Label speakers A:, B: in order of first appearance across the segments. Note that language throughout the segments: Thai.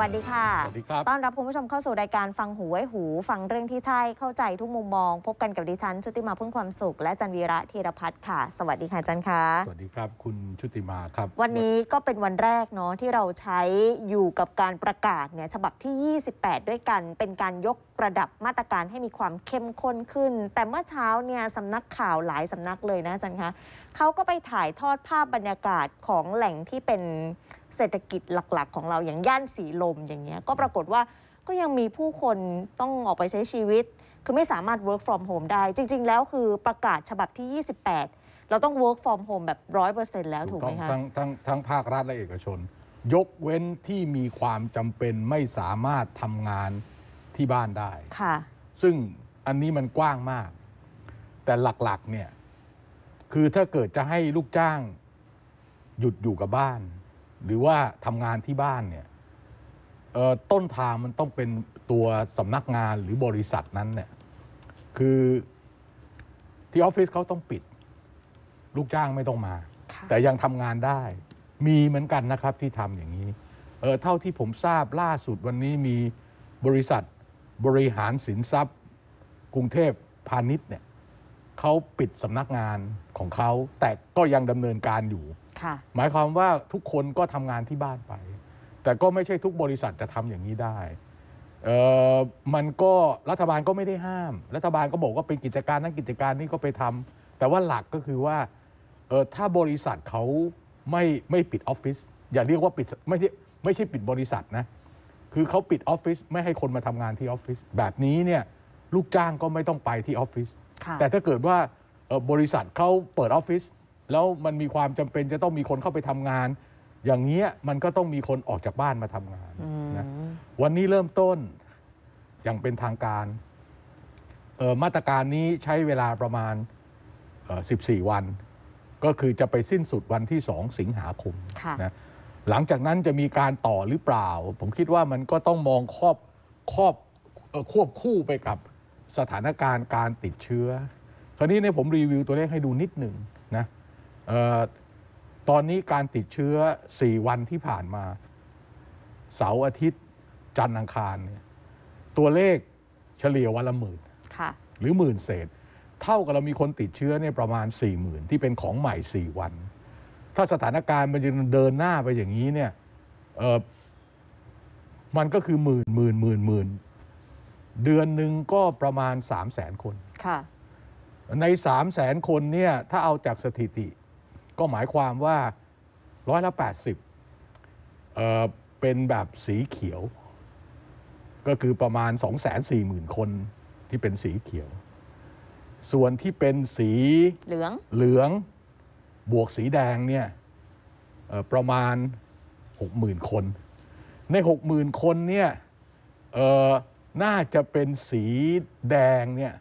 A: วัสดีค่ะสวัสดีครับต้อนรับคุณผู้ชมเข้าสู่รายการฟังหูไว้หูฟังเรื่องที่ใช่เข้าใจทุกมุมมองพบกันกับดิฉัน ชุติมาเพื่อความสุขและจันวีระธีรพัฒน์ค่ะ สวัสดีค่ะจันค่ะ
B: สวัสดีครับคุณชุติมาครับ วันนี
A: ้ก็เป็นวันแรกเนาะที่เราใช้อยู่กับการประกาศเนี่ยฉบับที่ 28 ด้วยกันเป็นการยกประดับมาตรการให้มีความเข้มข้นขึ้น แต่เมื่อเช้าเนี่ยสำนักข่าวหลายสำนักเลยนะจังคะเขาก็ไปถ่ายทอดภาพบรรยากาศของแหล่งที่เป็นเศรษฐกิจหลักๆ ของเรา อย่างย่านสีลมอย่างเงี้ยก็ปรากฏว่าก็ยังมีผู้คนต้องออกไปใช้ชีวิต คือไม่สามารถ work from home ได้ จริง ๆ แล้วคือประกาศฉบับที่ 28 เราต้อง work from home แบบ100%แล้วถูกไหมคะทั้ง
B: ทั้งทั้งภาครัฐและเอกชน ยกเว้นที่มีความจำเป็นไม่สามารถทำงานที่บ้านได้ค่ะซึ่งอันนี้มันกว้างมาก แต่หลัก ๆ เนี่ย คือถ้าเกิดจะให้ลูกจ้างหยุดอยู่กับบ้าน หรือว่าทำงานที่บ้านเนี่ยต้นทางมันต้องเป็นตัวสำนักงานหรือบริษัทนั้นเนี่ย คือที่ออฟฟิศเขาต้องปิด ลูกจ้างไม่ต้องมา แต่ยังทำงานได้ มีเหมือนกันนะครับที่ทำอย่างนี้เออเท่าที่ผมทราบล่าสุดวันนี้มีบริษัทบริหารสินทรัพย์ กรุงเทพพาณิชย์เนี่ยเขาปิดสำนักงานของเขาแต่ก็ยังดำเนินการอยู่หมายความว่าทุกคนก็ทำงานที่บ้านไป แต่ก็ไม่ใช่ทุกบริษัทจะทำอย่างนี้ได้มันก็รัฐบาลก็ไม่ได้ห้าม รัฐบาลก็บอกว่าเป็นกิจการนั้นกิจการนี้ก็ไปทำแต่ว่าหลักก็คือว่าถ้าบริษัทเขาไม่ไม่ปิดออฟฟิศอย่าเรียกว่าปิดไม่ใช่ไม่ใช่ปิดบริษัทนะคือเขาปิดออฟฟิศไม่ให้คนมาทำงานที่ออฟฟิศแบบนี้เนี่ยลูกจ้างก็ไม่ต้องไปที่ออฟฟิศแต่ถ้าเกิดว่าบริษัทเขาเปิดออฟฟิศแล้วมันมีความจำเป็นจะต้องมีคนเข้าไปทำงาน อย่างเงี้ยมันก็ต้องมีคนออกจากบ้านมาทำงานนะวันนี้เริ่มต้นอย่างเป็นทางการมาตรการนี้ใช้เวลาประมาณ 14 วัน ก็คือจะไปสิ้นสุดวันที่ 2 สิงหาคมคะนะหลังจากนั้นจะมีการต่อหรือเปล่า ผมคิดว่ามันก็ต้องมองครอบครอบควบคู่ไปกับสถานการณ์การติดเชื้อคราวนี้ในผมรีวิวตัวเลขให้ดูนิดหนึ่งนะตอนนี้การติดเชื้อ 4 วันที่ผ่านมา เสาร์อาทิตย์จันทร์อังคารเนี่ยตัวเลขเฉลี่ยวันละหมื่นหรือหมื่นเศษ เท่ากับเรามีคนติดเชื้อเนี่ยประมาณ4ี่หมื่นที่เป็นของใหม่ 4 วันถ้าสถานการณ์มันยังเดินหน้าไปอย่างนี้เนี่ยมันก็คือหมื่นหมื่นหมื่นหมื่นเดือนหนึ่งก็ประมาณสามแสนคน ในสามแสนคนเนี่ยถ้าเอาจากสถิติ ก็หมายความว่าร้อยละแปดสิบเป็นแบบสีเขียว ก็คือประมาณสองแสนสี่หมื่นคนที่เป็นสีเขียว ส่วนที่เป็นสีเหลืองเหลืองบวกสีแดงเนี่ยประมาณ 60,000 คนใน 60,000 คนเนี่ยน่าจะเป็นสีแดงเนี่ย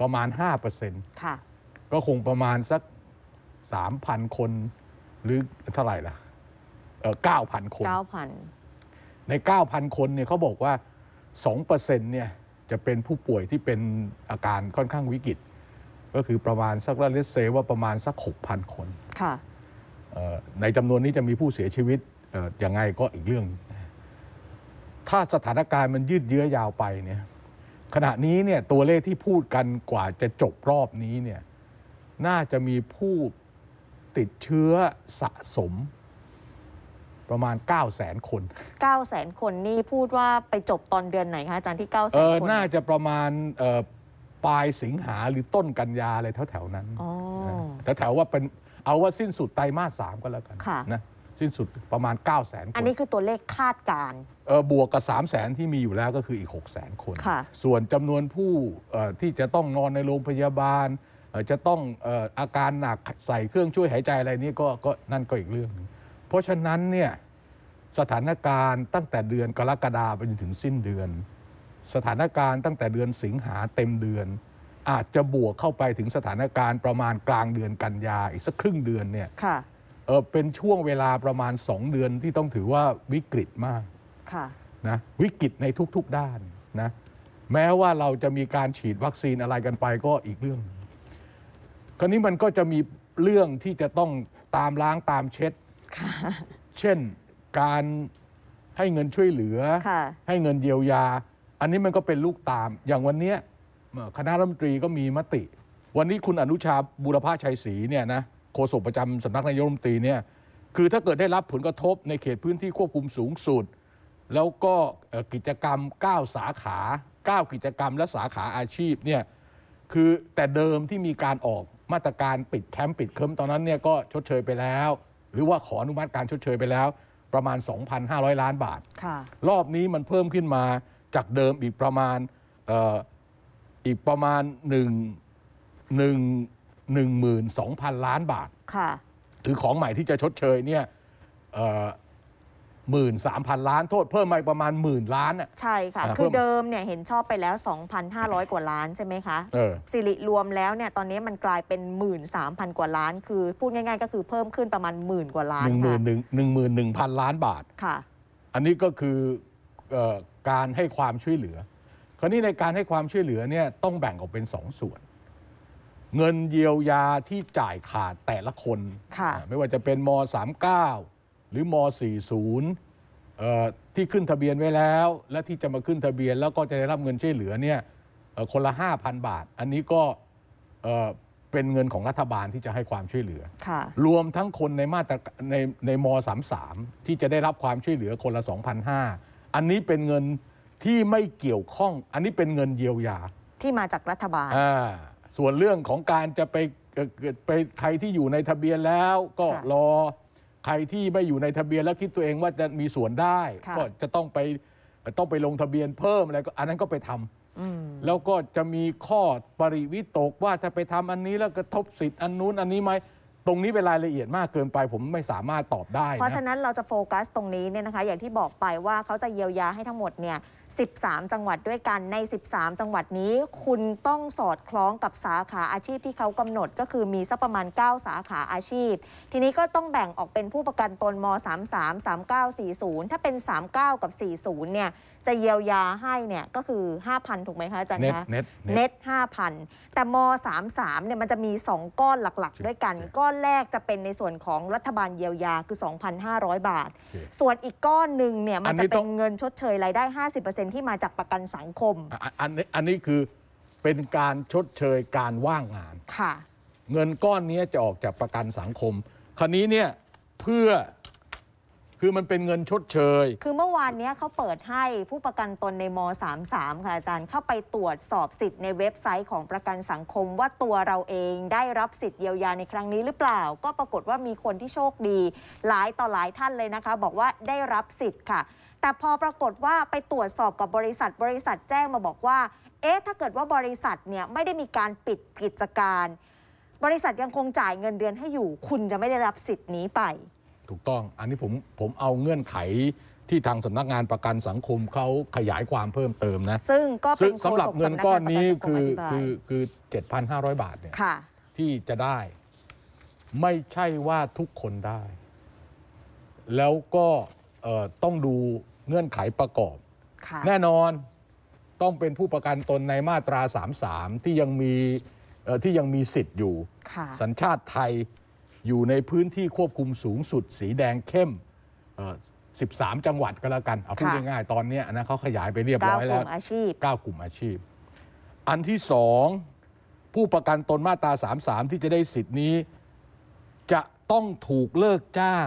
B: ประมาณ5%ค่ะก็คงประมาณสัก 3,000 คนหรือเท่าไหร่ล่ะเก้าพันคน9,000ใน 9,000 คนเนี่ยเขาบอกว่า2%เนี่ยจะเป็นผู้ป่วยที่เป็นอาการค่อนข้างวิกฤตก็คือประมาณสักเลเซว่าประมาณสัก 6,000 คน ในจำนวนนี้จะมีผู้เสียชีวิตอย่างไงก็อีกเรื่อง ถ้าสถานการณ์มันยืดเยื้อยาวไปเนี่ยขณะนี้เนี่ยตัวเลขที่พูดกันกว่าจะจบรอบนี้เนี่ยน่าจะมีผู้ติดเชื้อสะสมประมาณ9 0 0แสนคน
A: 9 0 0แสนคนนี่พูดว่าไปจบตอนเดือนไหนคะอาจารย์ที่9 0 0แสนคนน่า
B: จะประมาณปลายสิงหาหรือต้นกันยาอะไรแถวๆนั้นแถวๆว่าเป็น เอาว่าสิ้นสุดไตรมาสสามก็แล้วกันะนะสิ้นสุดประมาณ 9 0 0 0
A: สนคอันนี้คือตัวเลขคาดการ
B: เออบวกกับ 3 0 0แสนที่มีอยู่แล้วก็คืออีก6 0 0 0 0คนคส่วนจำนวนผู้ที่จะต้องนอนในโรงพยาบาล จะต้องอออาการหนักใส่เครื่องช่วยหายใจอะไรนี่ก็ก็นั่นก็อีกเรื่องงเพราะฉะนั้นเนี่ยสถานการณ์ ตั้งแต่เดือนกรกฎาไปจนถึงสิ้นเดือนสถานการณ์ตั้งแต่เดือนสิงหาเต็มเดือน อาจจะบวกเข้าไปถึงสถานการณ์ประมาณกลางเดือนกันยาอีกสักครึ่งเดือนเนี่ยเออเป็นช่วงเวลาประมาณสองเดือนที่ต้องถือว่าวิกฤตมากนะวิกฤตในทุกๆด้านนะแม้ว่าเราจะมีการฉีดวัคซีนอะไรกันไปก็อีกเรื่อง คราวนี้มันก็จะมีเรื่องที่จะต้องตามล้างตามเช็ด เช่นการให้เงินช่วยเหลือให้เงินเยียวยาอันนี้มันก็เป็นลูกตามอย่างวันนี้คณะรัฐมนตรีก็มีมติ วันนี้คุณอนุชาบุรพาชัยศรีเนี่ยนะโฆษกประจำสำนักนายกรัฐมนตรีเนี่ยคือถ้าเกิดได้รับผลกระทบในเขตพื้นที่ควบคุมสูงสุด แล้วก็กิจกรรม 9 สาขา 9 กิจกรรมและสาขาอาชีพเนี่ยคือแต่เดิมที่มีการออกมาตรการปิดแคมป์ปิดเคิมตอนนั้นเนี่ยก็ชดเชยไปแล้ว หรือว่าขออนุมัติการชดเชยไปแล้ว ประมาณ 2,500 ล้านบาทรอบนี้มันเพิ่มขึ้นมาจากเดิมอีกประมาณอีกประมาณ1 1 1 2 0 0 0 ล้านบาท ค่ะือของใหม่ที่จะชดเชยเนี่ยหมื่นสามพันล้านโทษเพิ่มมาประมาณหมื่นล้านอ่ะ
A: ใช่ค่ะ คือเดิมเนี่ยเห็นชอบไปแล้ว 2,500 กว่าล้านใช่ไหมคะสิริรวมแล้วเนี่ยตอนนี้มันกลายเป็นหมื่นสามพันกว่าล้านคือพูดง่าย ๆ ก็คือเพิ่มขึ้นประมาณหมื่นกว่าล้านหนึ่งหมื่
B: นหนึ่งหนึ่งหมื่นหนึ่งพันล้านบาท ค่ะ อันนี้ก็คือการให้ความช่วยเหลือ คราวนี้ในการให้ความช่วยเหลือเนี่ยต้องแบ่งออกเป็นสองส่วน เงินเยียวยาที่จ่ายขาดแต่ละคนคไม่ว่าจะเป็นม39 หรือม40ที่ขึ้นทะเบียนไว้แล้วและที่จะมาขึ้นทะเบียนแล้วก็จะได้รับเงินช่วยเหลือเนี่ยคนละ5,000 บาท อันนี้ก็เป็นเงินของรัฐบาลที่จะให้ความช่วยเหลือรวมทั้งคนในมาตราในในม .33 ที่จะได้รับความช่วยเหลือคนละ 2,500อันนี้เป็นเงินที่ไม่เกี่ยวข้อง อันนี้เป็นเงินเยียวยา
A: ที่มาจากรัฐบาล
B: ส่วนเรื่องของการจะไปเกิดไปใครที่อยู่ในทะเบียนแล้ว ก็รอใครที่ไม่อยู่ในทะเบียนแล้วคิดตัวเองว่าจะมีส่วนได้ ก็จะต้องไปต้องไปลงทะเบียนเพิ่มอะไรก็อันนั้นก็ไปทำอแล้วก็จะมีข้อปริวิตก ว่าจะไปทำอันนี้แล้วกระทบสิทธิ์อันนู้นอันนี้ไหมตรงนี้เป็นรายละเอียดมากเกินไปผมไม่สามารถตอบได้ เพราะฉะน
A: ั้นเราจะโฟกัสตรงนี้เนี่ยนะคะ อย่างที่บอกไปว่าเขาจะเยียวยาให้ทั้งหมดเนี่ย13 จังหวัดด้วยกันใน 13 จังหวัดนี้ คุณต้องสอดคล้องกับสาขาอาชีพที่เขากำหนดก็คือมีสักประมาณ 9 สาขาอาชีพ ทีนี้ก็ต้องแบ่งออกเป็นผู้ประกันตนม33 3940 ถ้าเป็น 39 กับ 40เนี่ยจะเยียวยาให้เนี่ยก็คือ 5,000 ถูกไหมคะอาจารย์คะเน็ตเน็ตห้าพันแต่ม33เนี่ยมันจะมี 2 ก้อนหลักๆ ด้วยกัน ก้อนแรกจะเป็นในส่วนของรัฐบาลเยียวยาคือ 2,500 บาท ส่วนอีกก้อนหนึ่งเนี่ยมันจะเป็นเงินชดเชยรายได้50%ซนที่มาจากประกันสังคม
B: อันนี้อันนี้คือเป็นการชดเชยการว่างงานค่ะ เงินก้อนนี้จะออกจากประกันสังคม คราวนี้เนี่ยเพื่อคือมันเป็นเงินชดเชย
A: คือเมื่อวานนี้เขาเปิดให้ผู้ประกันตนในม33ค่ะอาจารย์เข้าไปตรวจสอบสิทธิ์ในเว็บไซต์ของประกันสังคม ว่าตัวเราเองได้รับสิทธิ์เยียวยาในครั้งนี้ หรือเปล่า ก็ปรากฏว่ามีคนที่โชคดีหลายต่อหลายท่านเลยนะคะ บอกว่าได้รับสิทธิ์ค่ะแต่พอปรากฏว่าไปตรวจสอบกับบริษัท บริษัทแจ้งมาบอกว่า เอ๊ะถ้าเกิดว่าบริษัทเนี่ย ไม่ได้มีการปิดกิจการ บริษัทยังคงจ่ายเงินเดือนให้อยู่ คุณจะไม่ได้รับสิทธิ์นี้ไป
B: ถูกต้อง อันนี้ผมผมเอาเงื่อนไขที่ทางสำนักงานประกันสังคมเขาขยายความเพิ่มเติมนะซึ่งก็เป็นสำหรับเงินก้อนนี้คือคือคือเจ็ดพันห้าร้อยบาทเนี่ยที่จะได้ไม่ใช่ว่าทุกคนได้ แล้วก็ต้องดูเงื่อนไขประกอบ แน่นอนต้องเป็นผู้ประกันตนในมาตรา 33 ที่ยังมีที่ยังมีสิทธิ์อยู่ สัญชาติไทยอยู่ในพื้นที่ควบคุมสูงสุด สีแดงเข้ม 13 จังหวัดก็แล้วกันเอาพูดง่ายๆตอนนี้นะเขาขยายไปเรียบร้อยแล้ว 9 กลุ่มอาชีพ9กลุ่มอาชีพ อันที่สองผู้ประกันตนมาตรา 33 ที่จะได้สิทธิ์นี้ จะต้องถูกเลิกจ้าง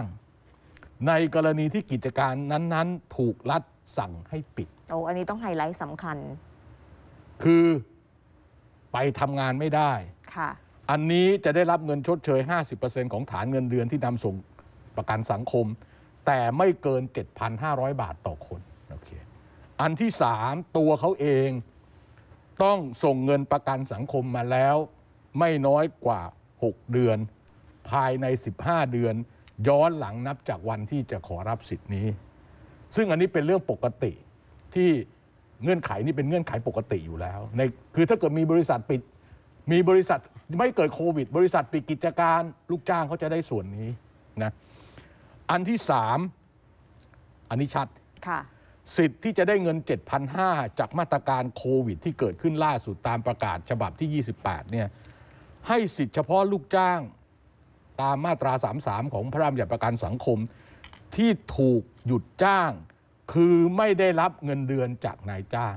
B: ในกรณีที่กิจการนั้นๆถูกรัฐสั่งให้ปิด
A: โอ้อันนี้ต้องไฮไลท์สำคัญ
B: คือไปทำงานไม่ได้ค่ะอันนี้จะได้รับเงินชดเชย 50%ของฐานเงินเดือนที่นำส่งประกันสังคม แต่ไม่เกิน 7,500 บาทต่อคนโอเคอันที่สามตัวเขาเองต้องส่งเงินประกันสังคมมาแล้วไม่น้อยกว่า 6 เดือนภายใน 15 เดือนย้อนหลังนับจากวันที่จะขอรับสิทธิ์นี้ ซึ่งอันนี้เป็นเรื่องปกติที่เงื่อนไขนี่เป็นเงื่อนไขปกติอยู่แล้วในคือถ้าเกิดมีบริษัทปิดมีบริษัทไม่เกิดโควิดบริษัทปิดกิจการลูกจ้างเขาจะได้ส่วนนี้นะอันที่สามอันนี้ชัดสิทธิ์ที่จะได้เงิน 7,500จากมาตรการโควิดที่เกิดขึ้นล่าสุดตามประกาศ ฉบับที่ 28เนี่ยให้สิทธิ์เฉพาะลูกจ้างามมาตรา33ของพระราชบัญญัติประกันสังคม ที่ถูกหยุดจ้าง คือไม่ได้รับเงินเดือนจากนายจ้าง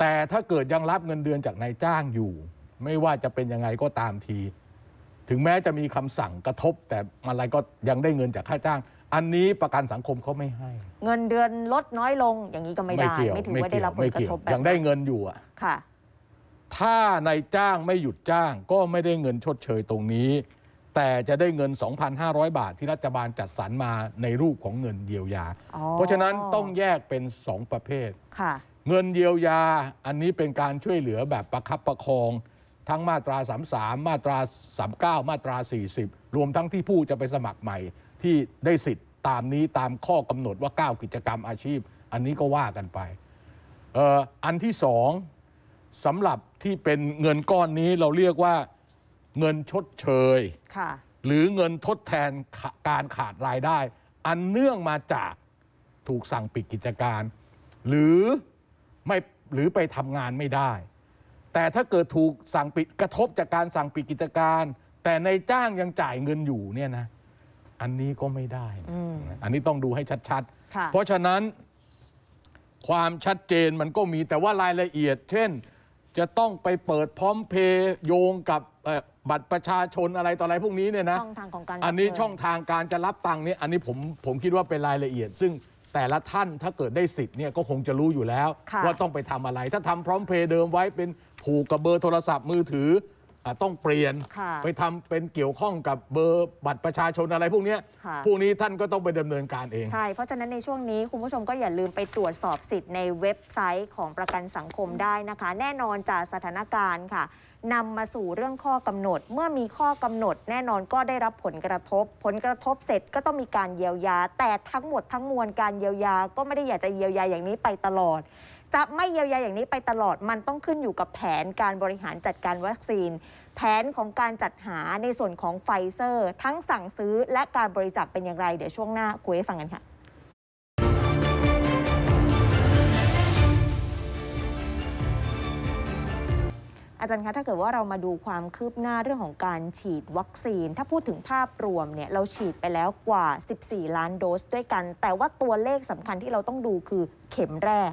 B: แต่ถ้าเกิดยังรับเงินเดือนจากนายจ้างอยู่ ไม่ว่าจะเป็นยังไงก็ตามที ถึงแม้จะมีคำสั่งกระทบ แต่อะไรก็ยังได้เงินจากค่าจ้าง อันนี้ประกันสังคมเขาไม่ให้
A: เงินเดือนลดน้อยลง อย่างนี้ก็ไม่ได้ ไม่ถือว่าได้รับผลกระทบแบบยังได้เงินอยู่อ่ะค่ะ
B: ถ้านายจ้างไม่หยุดจ้าง ก็ไม่ได้เงินชดเชยตรงนี้แต่จะได้เงิน 2,500 บาทที่รัฐบาลจัดสรรมาในรูปของเงินเยียวยา เพราะฉะนั้นต้องแยกเป็น 2 ประเภท เงินเยียวยา อันนี้เป็นการช่วยเหลือแบบประคับประคองทั้งมาตรา 33 มาตรา 39 มาตรา 40 รวมทั้งที่ผู้จะไปสมัครใหม่ ที่ได้สิทธิ์ตามนี้ตามข้อกำหนดว่า 9 กิจกรรมอาชีพ อันนี้ก็ว่ากันไปอออันที่สองสำหรับที่เป็นเงินก้อนนี้เราเรียกว่าเงินชดเชยหรือเงินทดแทนการขาดรายได้ อันเนื่องมาจากถูกสั่งปิดกิจการ หรือไม่หรือไปทำงานไม่ได้ แต่ถ้าเกิดถูกสั่งปิดกระทบจากการสั่งปิดกิจการ แต่ในจ้างยังจ่ายเงินอยู่เนี่ยนะ อันนี้ก็ไม่ได้อันนี้ต้องดูให้ชัดๆ เพราะฉะนั้นความชัดเจนมันก็มีแต่ว่ารายละเอียด เช่น จะต้องไปเปิดพร้อมเพย์โยงกับบัตรประชาชนอะไรต่ออะไรพวกนี้เนี่ยนะช่องทาง
A: ของการอันนี้ช่อง
B: ทางการจะรับตังค์เนี่ยอันนี้ผมผมคิดว่าเป็นรายละเอียด ซึ่งแต่ละท่านถ้าเกิดได้สิทธิ์เนี่ยก็คงจะรู้อยู่แล้ว ว่าต้องไปทำอะไร ถ้าทำพร้อมเพย์เดิมไว้เป็นผูกกับเบอร์โทรศัพท์มือถือต้องเปลี่ยนไปทำเป็นเกี่ยวข้องกับเบอร์บัตรประชาชนอะไร พวกนี้พวกนี้ท่านก็ต้องไปดำเนินการเองใช
A: ่เพราะฉะนั้นในช่วงนี้คุณผู้ชมก็อย่าลืมไปตรวจสอบสิทธิ์ในเว็บไซต์ของประกันสังคมได้นะคะ แน่นอนจากสถานการณ์ค่ะนำมาสู่เรื่องข้อกำหนดเมื่อมีข้อกำหนด แน่นอนก็ได้รับผลกระทบ ผลกระทบเสร็จก็ต้องมีการเยียวยาแต่ทั้งหมดทั้งมวลการเยียวยา ก็ไม่ได้อยากจะเยียวยาอย่างนี้ไปตลอด จะไม่เยียวยาอย่างนี้ไปตลอด มันต้องขึ้นอยู่กับแผนการบริหารจัดการวัคซีน แผนของการจัดหาในส่วนของไฟเซอร์ ทั้งสั่งซื้อและการบริจาคเป็นอย่างไร เดี๋ยวช่วงหน้าคุยให้ฟังกันค่ะอาจารย์คะถ้าเกิดว่าเรามาดูความคืบหน้าเรื่องของการฉีดวัคซีน ถ้าพูดถึงภาพรวมเนี่ยเราฉีดไปแล้วกว่า 14 ล้านโดสด้วยกัน แต่ว่าตัวเลขสำคัญที่เราต้องดูคือเข็มแรก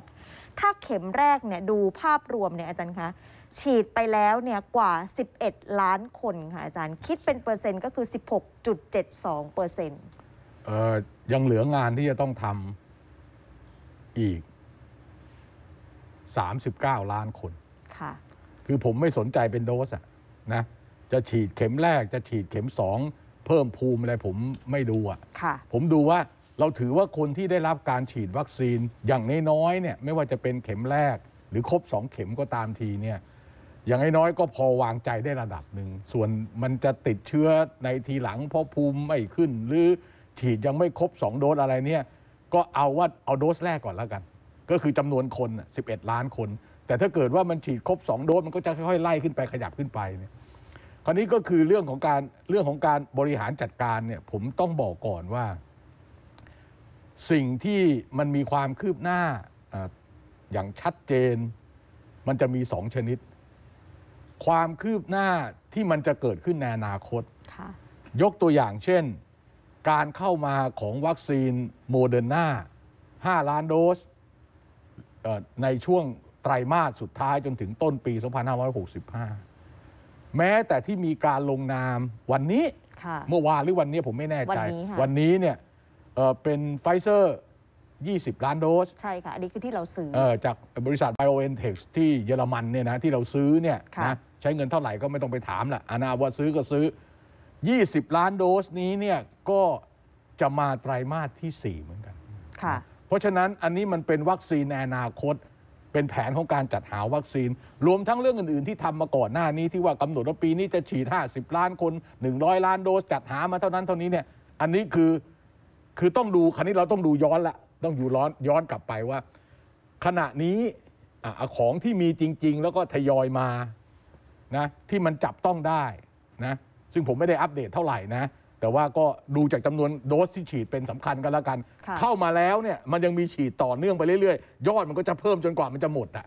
A: ถ้าเข็มแรกเนี่ยดูภาพรวมเนี่ยอาจารย์คะฉีดไปแล้วเนี่ยกว่า 11 ล้านคนค่ะอาจารย์คิดเป็นเปอร์เซ็นต์ก็คือ 16.72เปอร์เซ็นต์
B: ยังเหลืองานที่จะต้องทำอีก 39 ล้านคนค่ะคือผมไม่สนใจเป็นโดสอะนะ จะฉีดเข็มแรกจะฉีดเข็มสองเพิ่มภูมิอะไรผมไม่ดูอะะผมดูว่าเราถือว่าคนที่ได้รับการฉีดวัคซีนอย่างน้อยๆเนี่ยไม่ว่าจะเป็นเข็มแรก หรือครบสองเข็มก็ตามทีเนี่ยอย่างน้อยๆก็พอวางใจได้ระดับหนึ่งส่วนมันจะติดเชื้อในทีหลัง เพราะภูมิไม่ขึ้นหรือฉีดยังไม่ครบ 2 โดสอะไรเนี่ยก็เอาว่าเอาโดสแรกก่อนแล้วกัน ก็คือจำนวนคน11 ล้านคนแต่ถ้าเกิดว่ามันฉีดครบ2 โดส มันก็จะค่อยๆไล่ขึ้นไปขยับขึ้นไปเนี่ย คราวนี้ก็คือเรื่องของการเรื่องของการบริหารจัดการเนี่ยผมต้องบอกก่อนว่า สิ่งที่มันมีความคืบหน้าอย่างชัดเจน มันจะมีสองชนิด ความคืบหน้าที่มันจะเกิดขึ้นในอนาคต ยกตัวอย่างเช่น การเข้ามาของวัคซีนโมเดอร์นา5 ล้านโดสในช่วงไตรมาสสุดท้ายจนถึงต้นปี 2565 แม้แต่ที่มีการลงนามวันนี้ เมื่อวานหรือวันนี้ผมไม่แน่ใจ วันนี้เนี่ยเป็นไฟเซอร์20 ล้านโดส ใช่ค่ะ อันนี้คือที่เราซื้ออจากบริษัท BioNTech ที่เยอรมันเนี่ยนะที่เราซื้อเนี่ยนะใช้เงินเท่าไหร่ก็ไม่ต้องไปถามละอานาว่าซื้อก็ซื้อ 20 ล้านโดสนี้เนี่ยก็จะมาไตรามาสที่ 4 เหมือนกันค่ะเพราะฉะนั้นอันนี้มันเป็นวัคซีนอนาคตเป็นแผนของการจัดหาวัคซีน รวมทั้งเรื่องอื่นๆที่ทำมาก่อนหน้านี้ที่ว่ากำหนดว่าปีนี้จะฉีด 50 ล้านคน 100 ล้านโดสจัดหามาเท่านั้นเท่านี้เนี่ยอันนี้คือคือต้องดูคันนี้เราต้องดูย้อนละ ต้องอยู่ร้อนย้อนกลับไปว่า ขณะนี้อของที่มีจริง ๆ แล้วก็ทยอยมานะที่มันจับต้องได้นะซึ่งผมไม่ได้อัปเดตเท่าไหร่นะแต่ว่าก็ดูจากจำนวนโดสที่ฉีดเป็นสำคัญกันแล้วกัน เข้ามาแล้วเนี่ยมันยังมีฉีดต่อเนื่องไปเรื่อยๆ ยอดมันก็จะเพิ่มจนกว่ามันจะหมดอ่ะ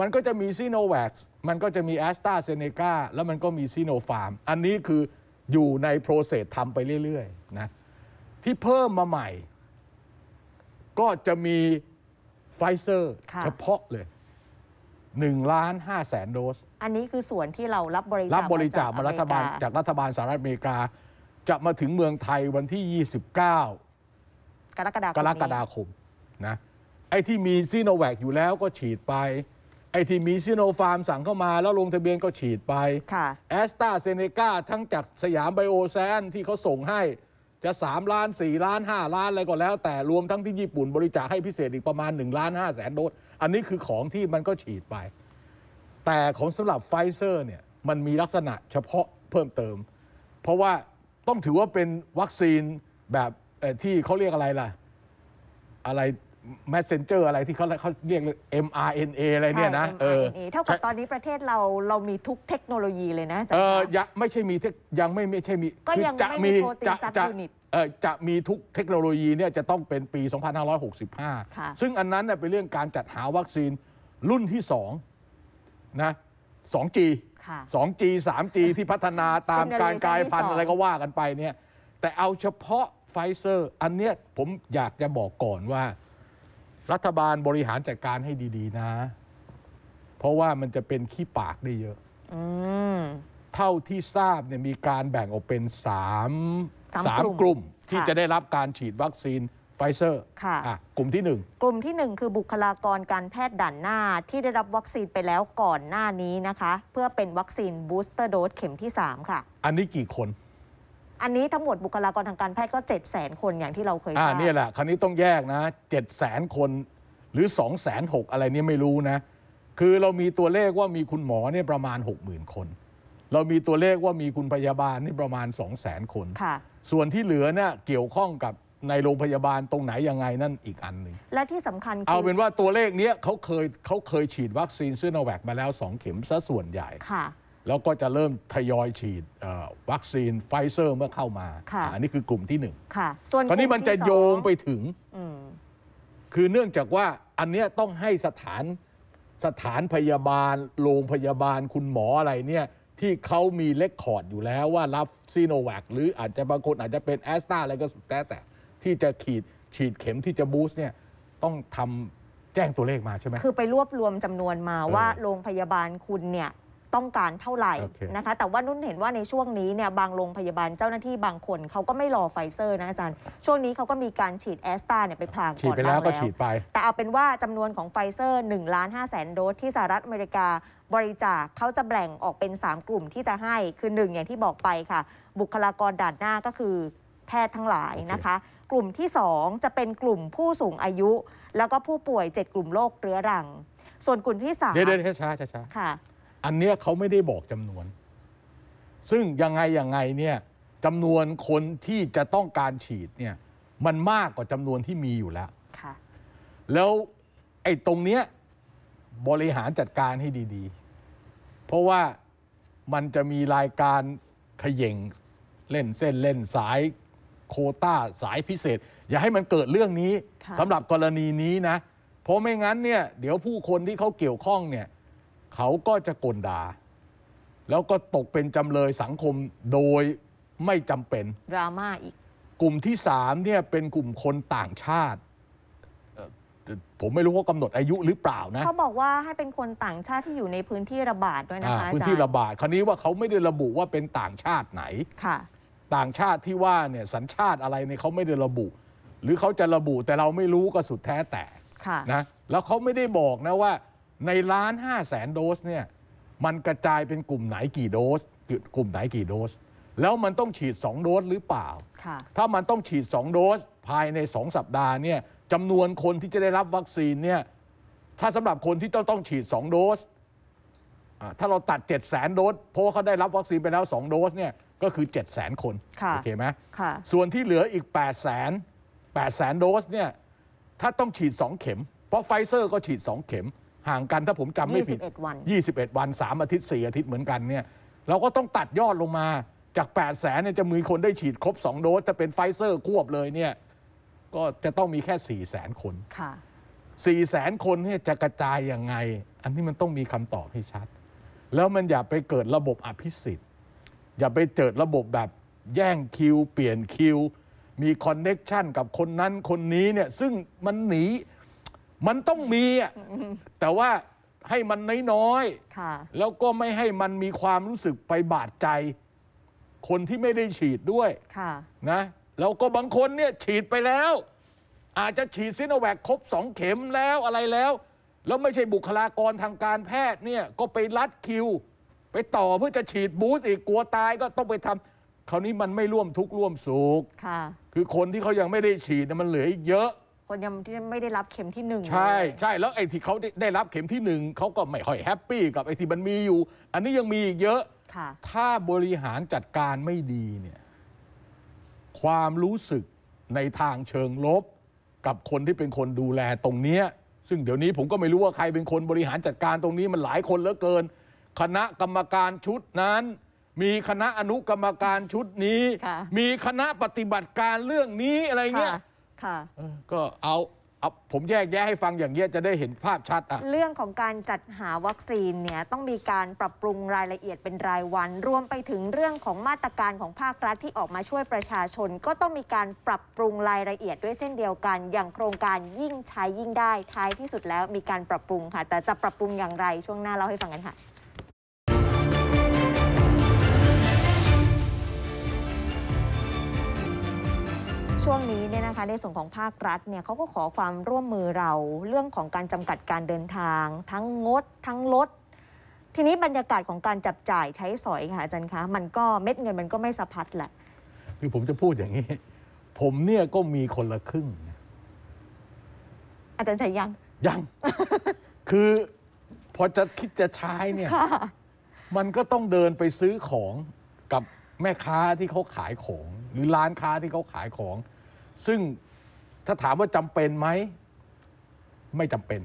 B: มันก็จะมีซีโนแวคมันก็จะมีแอสตราเซเนกาแล้วมันก็มีซีโนฟาร์ม อันนี้คืออยู่ในโปรเซสทำไปเรื่อยๆ นะ ที่เพิ่มมาใหม่ ก็จะมีไฟเซอร์เฉพาะเลย1ล้านห้าแสนโดส อันนี้คือส่วนที่เรารับบริจาครับบริจาคมารัฐบาลจากรัฐบาลสหรัฐอเมริกาจะมาถึงเมืองไทยวันที่ 29 ก
A: รกฎาคมกรกฎาค
B: มนะไอ้ที่มีซีโนแวคอยู่แล้วก็ฉีดไป ไอ้ที่มีซีโนฟาร์มสั่งเข้ามาแล้วลงทะเบียนก็ฉีดไปแอสตราเซเนกาทั้งจากสยามไบโอแซนที่เขาส่งให้จะ 3 ล้าน 4 ล้าน 5 ล้านอะไรก็แล้ว แต่รวมทั้งที่ญี่ปุ่นบริจาคให้พิเศษ อีกประมาณ 1 ล้าน5แสนโดสอันนี้คือของที่มันก็ฉีดไป แต่ของสำหรับไฟเซอร์เนี่ยมันมีลักษณะเฉพาะเพิ่มเติม เพราะว่าต้องถือว่าเป็นวัคซีนแบบที่เขาเรียกอะไรล่ะ อะไรแมสเซนเจอร์อะไรที่เขาเขาเรียก mRNA อะไรเนี่ยนะเออ
A: เท่ากับตอนนี้ประเทศเราเรามีทุกเทคโนโลยีเลยนะเอ
B: อยังไม่ใช่มียังไม่ไม่ใช่มีก็ยังจะมีจะจะเออจะมีทุกเทคโนโลยีเนี่ยจะต้องเป็นปี 2565 ซึ่งอันนั้นเนี่ยเป็นเรื่องการจัดหาวัคซีนรุ่นที่2นะ 2G 2G 3G ที่พัฒนาตามการกลายพันธุ์อะไรก็ว่ากันไปเนี่ยแต่เอาเฉพาะไฟเซอร์อันเนี้ยผมอยากจะบอกก่อนว่า รัฐบาลบริหารจัดการให้ดี ๆนะ เพราะว่ามันจะเป็นขี้ปากได้เยอะเท่าที่ทราบเนี่ยมีการแบ่งออกเป็นสามสามกลุ่มที่จะได้รับการฉีดวัคซีนไฟเซอร์ค่ะ กลุ่มที่ 1
A: กลุ่มที่ 1 คือบุคลากรการแพทย์ด่านหน้าที่ได้รับวัคซีนไปแล้วก่อนหน้านี้นะคะ เพื่อเป็นวัคซีนบูสเตอร์โดสเข็มที่ 3 ค่ะ
B: อันนี้กี่คน
A: อันนี้ทั้งหมดบุคลากรทางการแพทย์ก็ 7 0 0 0 0 0 คนอย่างที่เราเคยทราบน
B: ี่แหละคราวนี้ต้องแยกนะ 7 0 0 0 0 0 คนหรือ 2 6 0 0 0อะไรนี่ไม่รู้นะ คือเรามีตัวเลขว่ามีคุณหมอเนี่ยประมาณ 60,000 คน เรามีตัวเลขว่ามีคุณพยาบาลนี่ประมาณ 2 0 0 0 0 0 คนส่วนที่เหลือเนี่ยเกี่ยวข้องกับในโรงพยาบาลตรงไหนยังไงนั่นอีกอันหนึ่ง
A: และที่สำคัญเอาเป็นว่
B: าตัวเลขเนี้ยเขาเคยเขาเคยฉีดวัคซีนซีโนแวคมาแล้ว 2 เข็มซะส่วนใหญ่ ค่ะ แล้วก็จะเริ่มทยอยฉีดวัคซีนไฟเซอร์ เมื่อเข้ามาอันนี้คือกลุ่มที่หนึ่ง
A: ค่ะ ส่วนตอนนี้มันจะโยงไปถ
B: ึง คือเนื่องจากว่าอันเนี้ยต้องให้สถานสถานพยาบาล โรงพยาบาลคุณหมออะไรเนี่ยที่เขามีเลคคอร์ดอยู่แล้วว่ารับซีโนแวคหรืออาจจะบางคนอาจจะเป็นแอสตราอะไรก็แต่แต่ที่จะขีด ฉีดเข็มที่จะบูสต์เนี่ยต้องทำแจ้งตัวเลขมาใช่ไหมคือไ
A: ปรวบรวมจำนวนมาว่าโรงพยาบาลคุณเนี่ยต้องการเท่าไหร่ okay. นะคะแต่ว่านุ่นเห็นว่าในช่วงนี้เนี่ยบางโรงพยาบาลเจ้าหน้าที่บางคน เขาก็ไม่รอไฟเซอร์นะอาจารย์ ช่วงนี้เขาก็มีการฉีดแอสตาเนี่ยไปพรางก่อนแล้วก็ฉีดไปแต่เอาเป็นว่าจำนวนของไฟเซอร์1ล้านห้าแสนโดสที่สหรัฐอเมริกาบริจาคเขาจะแบ่งออกเป็น3กลุ่มที่จะให้คือ1อย่างที่บอกไปค่ะบุคลากรด่านหน้าก็คือแพทย์ทั้งหลาย okay. นะคะกลุ่มที่ 2 จะเป็นกลุ่มผู้สูงอายุ แล้วก็ผู้ป่วย 7 กลุ่มโรคเรื้อรัง ส่วนกลุ่มที่ 3 เดี๋ยวเดี๋ยวช้
B: าช้าค่ะอันเนี้ยเขาไม่ได้บอกจำนวน ซึ่งยังไงยังไงเนี่ยจำนวนคนที่จะต้องการฉีดเนี่ย มันมากกว่าจำนวนที่มีอยู่แล้วค่ะแล้วไอ้ตรงเนี้ยบริหารจัดการให้ดี ๆ เพราะว่ามันจะมีรายการขย่ง เล่นเส้นเล่นสายโคต้าสายพิเศษ อย่าให้มันเกิดเรื่องนี้สำหรับกรณีนี้นะ เพราะไม่งั้นเนี่ยเดี๋ยวผู้คนที่เขาเกี่ยวข้องเนี่ยเขาก็จะกลด่าแล้วก็ตกเป็นจำเลยสังคมโดยไม่จำเป็น
A: ดราม่าอีก
B: กลุ่มที่สามเนี่ยเป็นกลุ่มคนต่างชาติ ผมไม่รู้ว่ากำหนดอายุหรือเปล่านะ เขาบ
A: อกว่าให้เป็นคนต่างชาติที่อยู่ในพื้นที่ระบาดด้วยนะคะพื้นที่
B: ระบาด คราวนี้ว่าเขาไม่ได้ระบุว่าเป็นต่างชาติไหนค่ะต่างชาติที่ว่าเนี่ยสัญชาติอะไรเนี่ยเขาไม่ได้ระบุ หรือเขาจะระบุแต่เราไม่รู้ก็สุดแท้แต่ะนะแล้วเขาไม่ได้บอกนะว่าในล้านห้าแสนโดสเนี่ยมันกระจายเป็นกลุ่มไหนกี่โดสกลุ่มไหนกี่โดส แล้วมันต้องฉีด 2 โดสหรือเปล่าถ้ามันต้องฉีด 2 โดส ภายใน 2 สัปดาห์เนี่ยจำนวนคนที่จะได้รับวัคซีนเนี่ยถ้าสำหรับคนที่ต้องต้องฉีด2โดสถ้าเราตัด7 0 0 0 0 0โดสเพราะเขาได้รับวัคซีนไปแล้ว 2 โดสเนี่ยก็คือ 7 0 0 0 0 0คน โอเคไหมส่วนที่เหลืออีก8 0 0 0 0 8 0 0 0 0โดสเนี่ยถ้าต้องฉีด 2 เข็ม เพราะไฟเซอร์ก็ฉีด 2 เข็ม ห่างกันถ้าผมจำไม่ผิด 21 วัน 21 วัน 3 อาทิตย์ 4 อาทิตย์เหมือนกันเนี่ยเราก็ต้องตัดยอดลงมาจาก8 0 0 0 0เนี่ยจะมีคนได้ฉีดครบ 2 โดสถ้าเป็นไฟเซอร์ควบเลยเนี่ยก็จะต้องมีแค่4 0 0 0 0 0คน4 0 0 0 0 0คนเนี่ยจะกระจายยังไง อันนี้มันต้องมีคำตอบให้ชัดแล้วมันอย่าไปเกิดระบบอภิสิทธิ์ อย่าไปเกิดระบบแบบแย่งคิว เปลี่ยนคิว มีคอนเน็กชันกับคนนั้น คนนี้เนี่ยซึ่งมันหนี มันต้องมีอ่ะแต่ว่าให้มันน้อยๆแล้วก็ไม่ให้มันมีความรู้สึกไปบาดใจ คนที่ไม่ได้ฉีดด้วยะนะแล้วก็บางคนเนี่ย ฉีดไปแล้ว อาจจะฉีดซิโนแวคครบสองเข็มแล้วอะไรแล้วแล้วไม่ใช่บุคลากรทางการแพทย์เนี่ยก็ไปรัดคิว ไปต่อเพื่อจะฉีดบูสต์อีกกลัวตายก็ต้องไปทำคราวนี้มันไม่ร่วมทุกข์ร่วมสุขค่ะ คือคนที่เขายังไม่ได้ฉีด มันเหลืออีกเยอะ
A: คนยังไม่ได้รับเข็มที่หนึ่งใช่
B: ใช่แล้วไอ้ที่เขาได้รับเข็มที่หนึ่งเขาก็ไม่ค่อยแฮปปี้กับไอ้ที่มันมีอยู่ อันนี้ยังมีอีกเยอะค่ะถ้าบริหารจัดการไม่ดีเนี่ยความรู้สึกในทางเชิงลบ กับคนที่เป็นคนดูแลตรงเนี้ยซึ่งเดี๋ยวนี้ผมก็ไม่รู้ว่าใครเป็นคนบริหารจัดการตรงนี้มันหลายคนเหลือเกิน คณะกรรมการชุดนั้น มีคณะอนุกรรมการชุดนี้ มีคณะปฏิบัติการเรื่องนี้อะไรเงี้ยก็เอาเอาผมแยกแยะให้ฟังอย่างเงี้ยจะได้เห็นภาพชัดอ่ะ
A: เรื่องของการจัดหาวัคซีนเนี่ยต้องมีการปรับปรุงรายละเอียดเป็นรายวัน รวมไปถึงเรื่องของมาตรการของภาครัฐที่ออกมาช่วยประชาชน ก็ต้องมีการปรับปรุงรายละเอียดด้วยเช่นเดียวกัน อย่างโครงการยิ่งใช้ยิ่งได้ ท้ายที่สุดแล้วมีการปรับปรุงค่ะแต่จะปรับปรุงอย่างไรช่วงหน้าเล่าให้ฟังกันค่ะช่วงนี้เนี่ยนะคะในส่วนของภาครัฐเนี่ยเขาก็ขอความร่วมมือเราเรื่องของการจำกัดการเดินทางทั้งงดทั้งลด ทีนี้บรรยากาศของการจับจ่ายใช้สอยค่ะ อาจารย์คะ มันก็เม็ดเงินมันก็ไม่สะพัดแหละ
B: คือผมจะพูดอย่างนี้ ผมเนี่ยก็มีคนละครึ่ง
A: อาจารย์ใช่ยังยัง
B: คือพอจะคิดจะใช้เนี่ย มันก็ต้องเดินไปซื้อของกับแม่ค้าที่เขาขายของ หรือร้านค้าที่เขาขายของซึ่งถ้าถามว่าจำเป็นไหม ไม่จำเป็น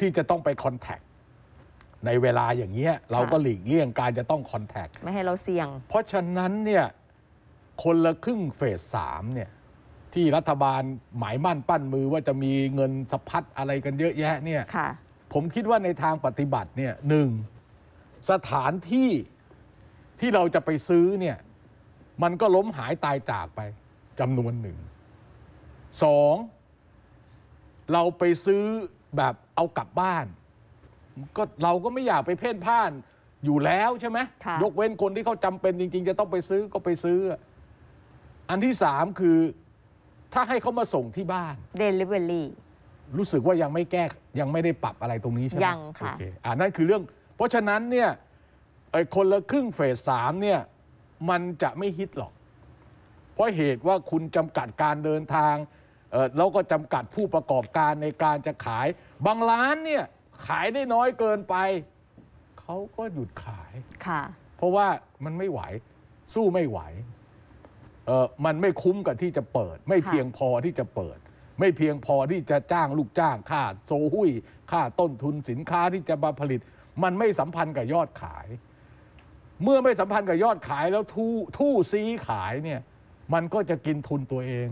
B: ที่จะต้องไปคอนแทคในเวลาอย่างเงี้ยเราก็หลีกเลี่ยงการจะต้องคอนแทคไม่ให้เราเสี่ยง เพราะฉะนั้นเนี่ยคนละครึ่งเฟสสามเนี่ยที่รัฐบาลหมายมั่นปั้นมือว่าจะมีเงินสะพัดอะไรกันเยอะแยะเนี่ยผมคิดว่าในทางปฏิบัติเนี่ยหนึ่งสถานที่ที่เราจะไปซื้อเนี่ยมันก็ล้มหายตายจากไปจำนวนหนึ่งสอง เราไปซื้อแบบเอากลับบ้านก็เราก็ไม่อยากไปเพ่นพ่านอยู่แล้วใช่ไหมยกเว้นคนที่เขาจำเป็นจริงๆ จะต้องไปซื้อก็ไปซื้อ อันที่สามคือถ้าให้เขามาส่งที่บ้าน Delivery รู้สึกว่ายังไม่แก้ยังไม่ได้ปรับอะไรตรงนี้ใช่ไหมยังค่ะ okay. อ่านั่นคือเรื่อง เพราะฉะนั้นเนี่ยไอ้คนละครึ่งเฟสสามเนี่ยมันจะไม่ฮิตหรอกพราะเหตุว่าคุณจำกัดการเดินทางแล้วก็จำกัดผู้ประกอบการในการจะขาย บางร้านเนี่ย ขายได้น้อยเกินไป เขาก็หยุดขายค่ะ เพราะว่ามันไม่ไหวสู้ไม่ไหวเออมันไม่คุ้มกับที่จะเปิด ไม่เพียงพอที่จะเปิด ไม่เพียงพอที่จะจ้างลูกจ้างค่าโซหุยค่าต้นทุนสินค้าที่จะมาผลิต มันไม่สัมพันธ์กับยอดขาย เมื่อไม่สัมพันธ์กับยอดขายแล้วทู่ทู่ซีขายเนี่ยมันก็จะกินทุนตัวเอง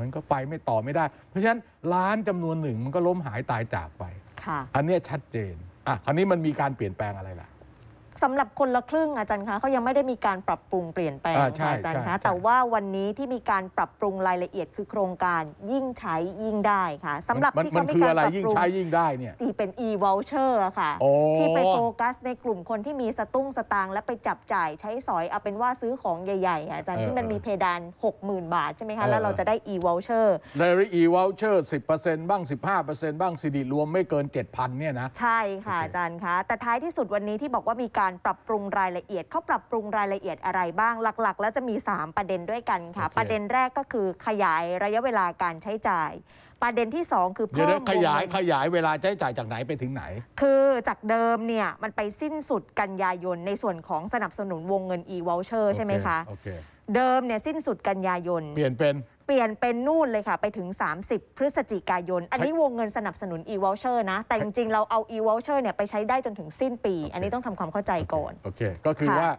B: มันก็ไปไม่ต่อไม่ได้ เพราะฉะนั้น ร้านจำนวนหนึ่งมันก็ล้มหายตายจากไป อันนี้ชัดเจนอ่ะคราวนี้มันมีการเปลี่ยนแปลงอะไรล่ะ
A: สำหรับคนละครึ่งอาจารย์คะเขายังไม่ได้มีการปรับปรุงเปลี่ยนแปลงอาค่ะอาจารย์คะแต่ว่าวันนี้ที่มีการปรับปรุงรายละเอียดคือโครงการยิ่งใช้ยิ่งได้ค่ะสำหรับที่เขามีคือการปรับปรับยิ่งปรุงใช้ยิ่งได้เนี่ยที่เป็น e-voucher ค่ะที่ไปโฟกัสในกลุ่มคนที่มีสตุ้งสตางและไปจับจ่ายใช้สอย เอาเป็นว่าซื้อของใหญ่ๆอะอาจารย์ที่มันมีเพดาน 60,000 บาทใช่ไหมคะแล้วเราจะได้ e-voucher
B: เลรีอีวอลเชอร์สิบเปอร์เซ็นต์บ้างสิบห้าเปอร์เซ็นต์บ้างสิริรวมไม่เกินเจ็ดพันเนี่ยนะใช่ค่
A: ะอาจารย์คะแต่ท้ายที่สุดวันนี้ที่บอกว่ามีการการปรับปรุงรายละเอียดเขาปรับปรุงรายละเอียดอะไรบ้างหลักๆ แล้วจะมี 3 ประเด็นด้วยกันค่ะประเด็นแรกก็คือ ขยายระยะเวลาการใช้จ่าย ประเด็นที่ 2 คือเพิ่มขยายข
B: ยายเวลาใช้จ่ายจากไหนไปถึงไหน
A: คือจากเดิมเนี่ยมันไปสิ้นสุดกันยายน ในส่วนของสนับสนุนวงเงิน e voucher ใช่ไหมคะ okay. เดิมเนี่ยสิ้นสุดกันยายน เปลี่ยนเป็น เปลี่ยนเป็นนู่นเลยค่ะ ไปถึง 30 พฤศจิกายน อันนี้วงเงินสนับสนุน e-voucher นะ แต่จริง ๆ เราเอา e-voucher เนี่ยไปใช้ได้จนถึงสิ้นปี อันนี้ต้องทำความเข้าใจก่อน
B: โอเค ก็คือว่า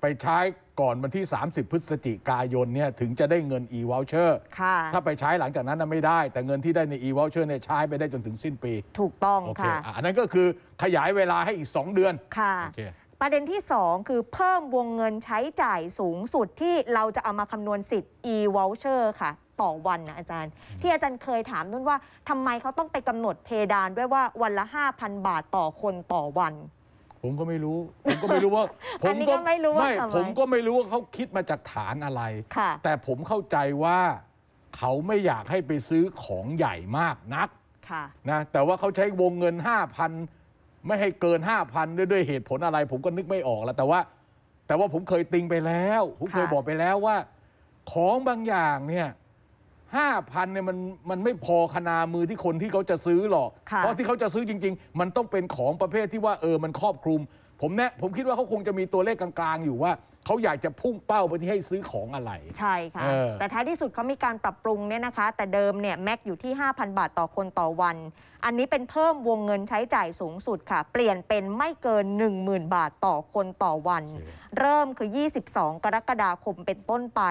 B: ไปใช้ก่อนวันที่ 30 พฤศจิกายนเนี่ยถึงจะได้เงิน e-voucher ค่ะ ถ้าไปใช้หลังจากนั้นน่ะไม่ได้ แต่เงินที่ได้ใน e-voucher เนี่ยใช้ไปได้จนถึงสิ้นปี ถูกต้องโอเค่ะอันนั้นก็คือขยายเวลาให้อีก 2 เดือน
A: ค่ะประเด็นที่ 2 คือเพิ่มวงเงินใช้จ่ายสูงสุดที่เราจะเอามาคำนวณสิทธิ์ e-voucher ค่ะ ต่อวันนะอาจารย์ ที่อาจารย์เคยถามนุ่นว่าทำไมเขาต้องไปกำหนดเพดานด้วยว่าวันละ 5,000 บาทต่อคนต่อวัน
B: ผมก็ไม่รู้ ผมก็ไม่รู้ว่า ผมก็ไม่รู้ว่าไมผมก็ไม่รู้ว่าเขาคิดมาจากฐานอะไระแต่ผมเข้าใจว่าเขาไม่อยากให้ไปซื้อของใหญ่มากนักะนะแต่ว่าเขาใช้วงเงิน 5,000ไม่ให้เกิน 5,000ด้วยด้วยเหตุผลอะไร ผมก็นึกไม่ออกแล้วแต่ว่า แต่ว่าผมเคยติงไปแล้ว ผมเคยบอกไปแล้วว่า ของบางอย่างเนี่ยห้าพันเนี่ยมันมันไม่พอคณามือที่คนที่เขาจะซื้อหรอกเพราะที่เขาจะซื้อจริง ๆ มันต้องเป็นของประเภทที่ว่าเออมันครอบคลุม ผมเนี่ยผมคิดว่าเขาคงจะมีตัวเลขกลาง ๆ อยู่ว่าเขาอยากจะพุ่งเป้าไปที่ให้ซื้อของอะไร
A: ใช่ค่ะออแต่ท้ายที่สุดเขามีการปรับปรุงเนี่ยนะคะ แต่เดิมเนี่ยแม็กอยู่ที่ 5,000 บาทต่อคนต่อวัน อันนี้เป็นเพิ่มวงเงินใช้จ่ายสูงสุดค่ะ เปลี่ยนเป็นไม่เกิน 10,000 บาทต่อคนต่อวันอเเริ่มคือ 22 กรกฎาคมเป็นต้นไป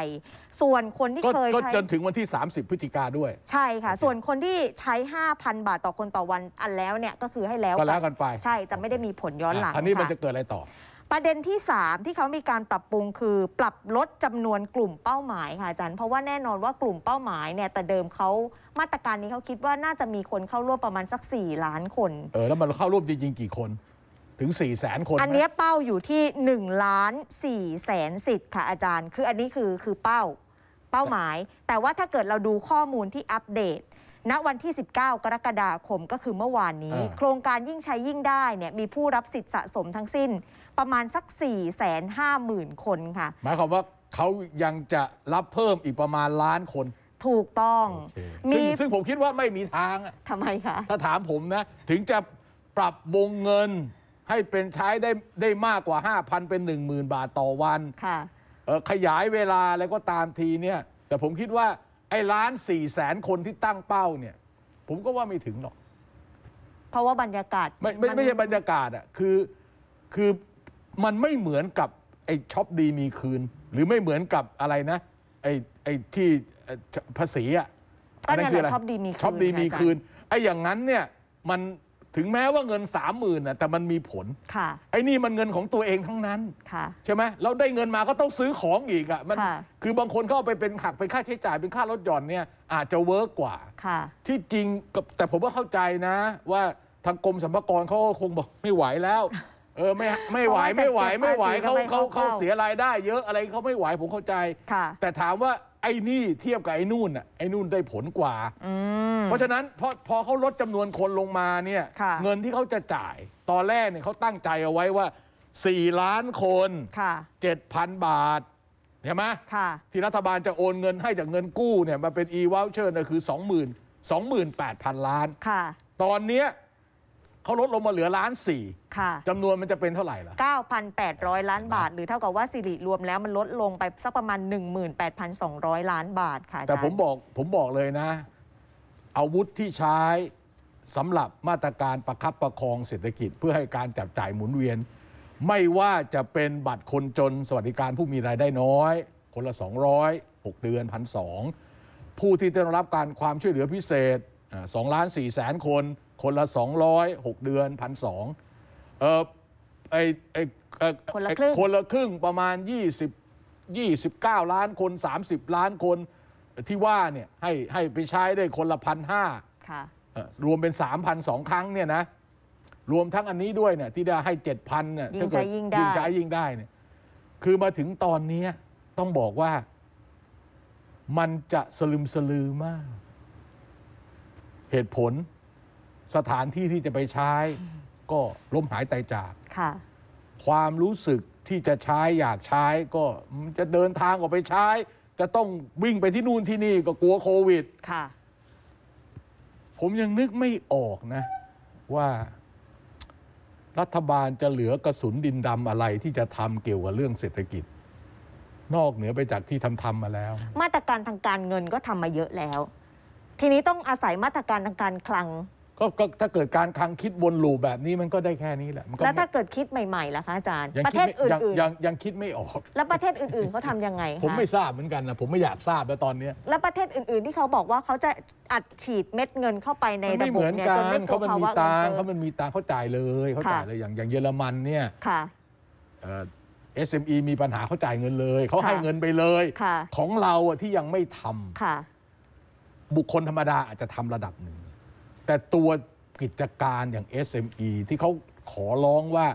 A: ส่วนคนที่เคยก็ใช้จนถึง
B: วันที่ 30 พฤศจิกาด้วย
A: ใช่ค่ะ ส่วนคนที่ใช้ 5,000 บาทต่อคนต่อวันอันแล้วเนี่ยก็คือให้แล้วก็แล้วกันไป ใช่จะไม่ได้มีผลย้อนหลังอันนี้มันจะเกิดอะไรต่อประเด็นที่ 3 ที่เขามีการปรับปรุงคือปรับลดจำนวนกลุ่มเป้าหมายค่ะอาจารย์ เพราะว่าแน่นอนว่ากลุ่มเป้าหมายเนี่ยแต่เดิมเขามาตรการนี้เขาคิดว่าน่าจะมีคนเข้าร่วมประมาณสัก 4 ล้านคนเอ
B: อแล้วมันเข้าร่วมจริงๆกี่คนถึง4ี่แสนคน อันนี้
A: เป้าอยู่ที่1ล้าน4แสนสิทธิ์ค่ะอาจารย์ คืออันนี้คือคือเป้าเป้าหมาย แต่ว่าถ้าเกิดเราดูข้อมูลที่อัปเดต ณวันที่ 19 กรกฎาคมก็คือเมื่อวานนี้ โครงการยิ่งใช้ยิ่งได้เนี่ยมีผู้รับสิทธิ์สะสมทั้งสิ้นประมาณสัก4 5 0 0 0 0คนค่ะ
B: หมายความว่าเขายังจะรับเพิ่มอีกประมาณล้านคน ถูกต้องมีซึ่งซึ่งผมคิดว่าไม่มีทางทำไมคะถ้าถามผมนะ ถึงจะปรับวงเงินให้เป็นใช้ได้ได้มากกว่า 5,000 เป็น 10,000บาทต่อวันค่ะขยายเวลาอะไรก็ตามทีเนี่ย แต่ผมคิดว่าไอ้ล้านสี่แสนคนที่ตั้งเป้าเนี่ย ผมก็ว่าไม่ถึงหรอก เพราะว่าบรรยากาศ ไม่ไม่ไม่ใช่บรรยากาศอะคือคือมันไม่เหมือนกับไอ้ช็อปดีมีคืน หรือไม่เหมือนกับอะไรนะไอ้ไอ้ที่ภาษีอ่ะ
A: อันั่นแหอะช็อปดีมีคืนช็อปดีมีคืน
B: ไอ้อย่างนั้นเนี่ยมันถึงแม้ว่าเงินสามหมื่นนะแต่มันมีผลค่ะ ไอ้นี่มันเงินของตัวเองทั้งนั้นค่ะ ใช่ไหมเราได้เงินมาก็ต้องซื้อของอีกอ่ะมันคือบางคนเขาเอาไปเป็นหักเป็นค่าใช้จ่ายเป็นค่ารถยนต์เนี่ย อาจจะเวิร์กกว่าค่ะ ที่จริงแต่ผมก็เข้าใจนะ ว่าทางกรมสรรพากรเขาคงบอกไม่ไหวแล้วเออไม่ไม่ไหวไม่ไหวไม่ไหวเขาเขาเขาเสียรายได้เยอะอะไรเขาไม่ไหวผมเข้าใจแต่ถามว่าไอ้นี่เทียบกับไอ้นู่นอ่ะไอ้นู่นได้ผลกว่าเพราะฉะนั้นพอพอเขาลดจำนวนคนลงมาเนี่ยเงินที่เขาจะจ่ายตอนแรกเนี่ยเขาตั้งใจเอาไว้ว่า 4 ล้านคนเจ็ดพันบาทใช่ไหมที่รัฐบาลจะโอนเงินให้จากเงินกู้เนี่ยมาเป็น e v o u c h e r เนี่ยคือ2 0 0 0 0 2 8 0 0 0 ล้านตอนเนี้ยเขาลดลงมาเหลือล้านสี่ค่ะจำนวนมันจะเป็นเท่าไหร่ล่ะ
A: 9,800 ล้านบาท หรือเท่ากับว่าสิริรวมแล้ว มันลดลงไปสักประมาณ 18,200 ล้านบาทค่ะ แต่ผมบ
B: อกผมบอกเลยนะ อาวุธที่ใช้สำหรับมาตรการประคับประคองเศรษฐกิจ เพื่อให้การจับจ่ายหมุนเวียน ไม่ว่าจะเป็นบัตรคนจนสวัสดิการผู้มีรายได้น้อย คนละ 200 6 เดือนพันสผู้ที่ได้รับการความช่วยเหลือพิเศษสองล้านสี่แสนคนคนละ200 6เดือนพันสองเออไอไอคนละครึ่ง คนละครึ่งประมาณ20 29ล้านคน 30 ล้านคนที่ว่าเนี่ยให้ให้ไปใช้ได้คนละพันห้าค่ะรวมเป็น3,000สองครั้งเนี่ยนะรวมทั้งอันนี้ด้วยเนี่ยที่ได้ให้7,000เนี่ยยิงใช้ถ้าเกิยิ่งได้ยิงใช้ยิงได้เนี่ยคือมาถึงตอนนี้ต้องบอกว่า มันจะสลืมสลือมาก เหตุผลสถานที่ที่จะไปใช้ก็ล้มหายตายจากค่ะความรู้สึกที่จะใช้อยากใช้ ก็จะเดินทางออกไปใช้ จะต้องวิ่งไปที่นู่นที่นี่ก็กลัวโควิด ค่ะ ผมยังนึกไม่ออกนะ ว่ารัฐบาลจะเหลือกระสุนดินดำอะไร ที่จะทำเกี่ยวกับเรื่องเศรษฐกิจ นอกเหนือไปจากที่ทำทำมาแล้ว
A: มาตรการทางการเงินก็ทำมาเยอะแล้ว ทีนี้ต้องอาศัยมาตรการทางการคลังก็ก็ถ้าเกิดการคังคิดวนลูปแบบนี้มันก็ได้แค่นี้แหละแล้วถ้าเกิดคิดใหม่ๆล่ะคะอาจารย์ยประเทศอื่นยัง
B: ยังคิดไม่ออก
A: แล้วประเทศอื่นๆเขาทำยังไงคะผมไม่
B: ทราบเหมือนกันนะผมไม่อยากทราบแล้วตอนเนี้ย
A: แล้วประเทศอื่นๆที่เขาบอกว่าเขาจะอัดฉีดเม็ดเงินเข้าไปในระบบเนี่ยจนไม่เขาวมันามีเงตันงเเขาอ
B: มันมีตังเขาจ่ายเลยเขาจ่ายเลยอย่างอย่างเยอรมันเนี่ยค่ะเอมอีมีปัญหาเขาจ่ายเงินเลยเขาให้เงินไปเลย ของเราอะที่ยังไม่ทำค่ะบุคคลธรรมดาอาจจะทำระดับหนึ่งแต่ตัวกิจการอย่าง SME ที่เขาขอร้องว่า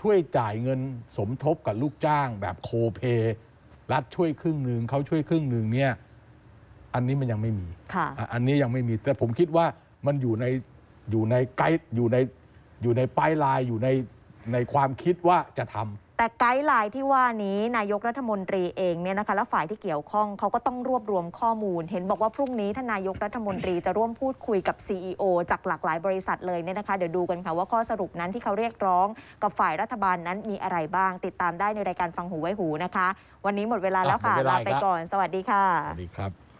B: ช่วยจ่ายเงินสมทบกับลูกจ้างแบบโคเปรัฐช่วยครึ่งหนึ่งเขาช่วยครึ่งหนึ่งเนี่ยอันนี้มันยังไม่มีอันนี้ยังไม่มีแต่ผมคิดว่ามันอยู่ในอยู่ในไกด์อยู่ในอยู่ในป้ายลายอยู่ในในความคิดว่าจะทำ
A: แต่ไกด์ไลน์ที่ว่านี้นายกรัฐมนตรีเองเนี่ยนะคะ และฝ่ายที่เกี่ยวข้องเขาก็ต้องรวบรวมข้อมูล เห็นบอกว่าพรุ่งนี้ท่านนายกรัฐมนตรีจะร่วมพูดคุยกับ CEO จากหลากหลายบริษัทเลยเนี่ยนะคะเดี๋ยวดูกันค่ะว่าข้อสรุปนั้นที่เขาเรียกร้องกับฝ่ายรัฐบาลนั้นมีอะไรบ้าง ติดตามได้ในรายการฟังหูไว้หูนะคะ วันนี้หมดเวลาแล้วค่ะลาไปก่อน สวัสดีค่ะสวัสดีครับ